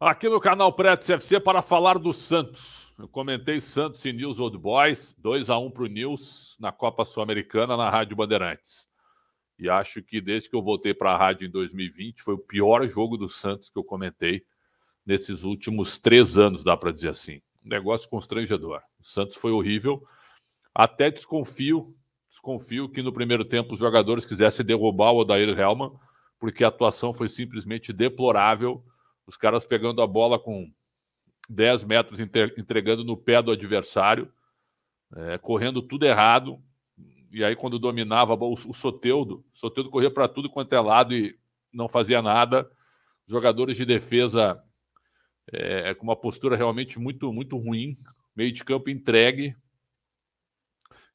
aqui no canal Preto FC para falar do Santos. Eu comentei Santos e News Old Boys, 2 a 1 para o News na Copa Sul-Americana na Rádio Bandeirantes. E acho que desde que eu voltei para a rádio em 2020 foi o pior jogo do Santos que eu comentei nesses últimos três anos, dá para dizer assim. Um negócio constrangedor. O Santos foi horrível. Até desconfio, desconfio que no primeiro tempo os jogadores quisessem derrubar o Odair Helman, porque a atuação foi simplesmente deplorável os caras pegando a bola com 10 metros, entregando no pé do adversário, é, correndo tudo errado. E aí, quando dominava o, Soteudo, o Soteudo corria para tudo quanto é lado e não fazia nada. Jogadores de defesa é, com uma postura realmente muito, muito ruim. Meio de campo entregue.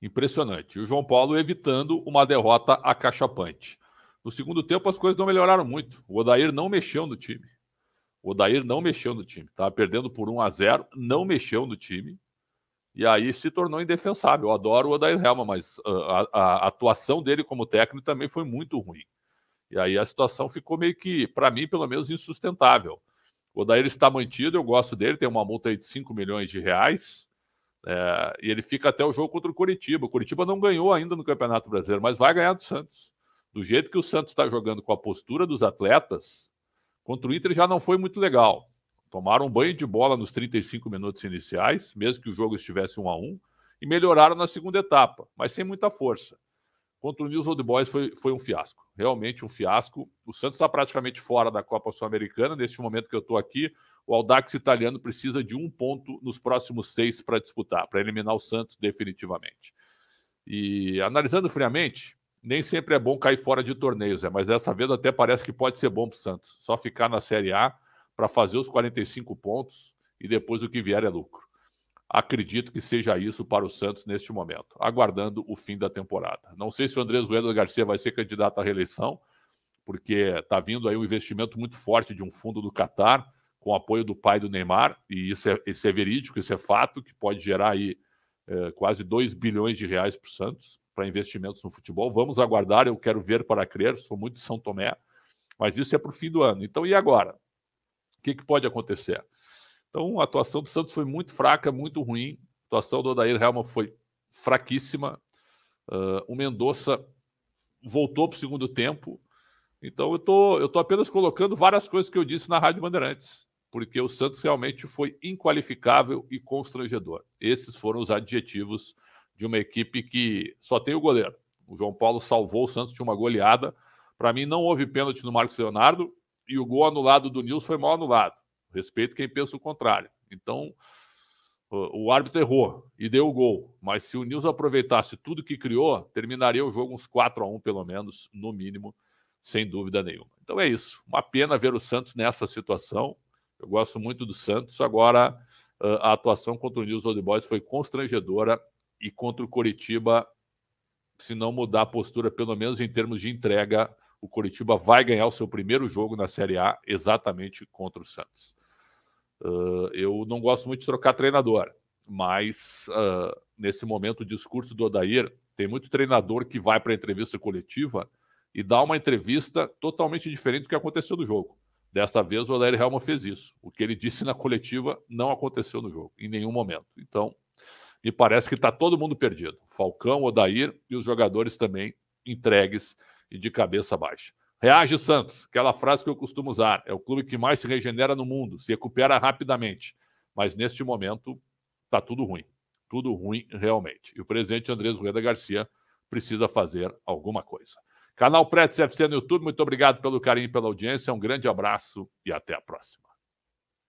Impressionante. E o João Paulo evitando uma derrota acachapante. No segundo tempo, as coisas não melhoraram muito. O Odair não mexeu no time. O Odair não mexeu no time, estava tá? perdendo por 1 a 0 não mexeu no time, e aí se tornou indefensável. Eu adoro o Odair Helma, mas ah, a, a, a atuação dele como técnico também foi muito ruim. E aí a situação ficou meio que, para mim, pelo menos, insustentável. O Odair está mantido, eu gosto dele, tem uma multa de 5 milhões de reais, é, e ele fica até o jogo contra o Curitiba. O Curitiba não ganhou ainda no Campeonato Brasileiro, mas vai ganhar do Santos. Do jeito que o Santos está jogando com a postura dos atletas, Contra o Inter já não foi muito legal. Tomaram um banho de bola nos 35 minutos iniciais, mesmo que o jogo estivesse 1 a 1 e melhoraram na segunda etapa, mas sem muita força. Contra o News Old Boys foi, foi um fiasco, realmente um fiasco. O Santos está praticamente fora da Copa Sul-Americana. Neste momento que eu estou aqui, o Audax italiano precisa de um ponto nos próximos seis para disputar, para eliminar o Santos definitivamente. E analisando friamente, nem sempre é bom cair fora de torneios, é, mas dessa vez até parece que pode ser bom para o Santos. Só ficar na Série A para fazer os 45 pontos e depois o que vier é lucro. Acredito que seja isso para o Santos neste momento, aguardando o fim da temporada. Não sei se o Andrés Rueda Garcia vai ser candidato à reeleição, porque está vindo aí um investimento muito forte de um fundo do Catar, com apoio do pai do Neymar, e isso é, isso é verídico, isso é fato, que pode gerar aí é, quase 2 bilhões de reais para o Santos para investimentos no futebol. Vamos aguardar, eu quero ver para crer, sou muito de São Tomé, mas isso é para o fim do ano. Então, e agora? O que, que pode acontecer? Então, a atuação do Santos foi muito fraca, muito ruim. A atuação do Odair Helman foi fraquíssima. Uh, o Mendonça voltou para o segundo tempo. Então, eu tô, estou tô apenas colocando várias coisas que eu disse na Rádio Bandeirantes, porque o Santos realmente foi inqualificável e constrangedor. Esses foram os adjetivos de uma equipe que só tem o goleiro. O João Paulo salvou o Santos de uma goleada. Para mim, não houve pênalti no Marcos Leonardo e o gol anulado do Nils foi mal anulado. Respeito quem pensa o contrário. Então, o árbitro errou e deu o gol. Mas se o Nils aproveitasse tudo que criou, terminaria o jogo uns 4 a 1 pelo menos, no mínimo, sem dúvida nenhuma. Então é isso. Uma pena ver o Santos nessa situação. Eu gosto muito do Santos. Agora, a atuação contra o Nils Old Boys foi constrangedora e contra o Coritiba, se não mudar a postura, pelo menos em termos de entrega, o Coritiba vai ganhar o seu primeiro jogo na Série A exatamente contra o Santos. Uh, eu não gosto muito de trocar treinador, mas uh, nesse momento o discurso do Odair tem muito treinador que vai para a entrevista coletiva e dá uma entrevista totalmente diferente do que aconteceu no jogo. Desta vez o Odair Helma fez isso. O que ele disse na coletiva não aconteceu no jogo, em nenhum momento. Então, e parece que está todo mundo perdido. Falcão, Odair e os jogadores também entregues e de cabeça baixa. Reage Santos, aquela frase que eu costumo usar. É o clube que mais se regenera no mundo, se recupera rapidamente. Mas neste momento está tudo ruim. Tudo ruim realmente. E o presidente Andrés Rueda Garcia precisa fazer alguma coisa. Canal Pretz FC no YouTube, muito obrigado pelo carinho e pela audiência. Um grande abraço e até a próxima.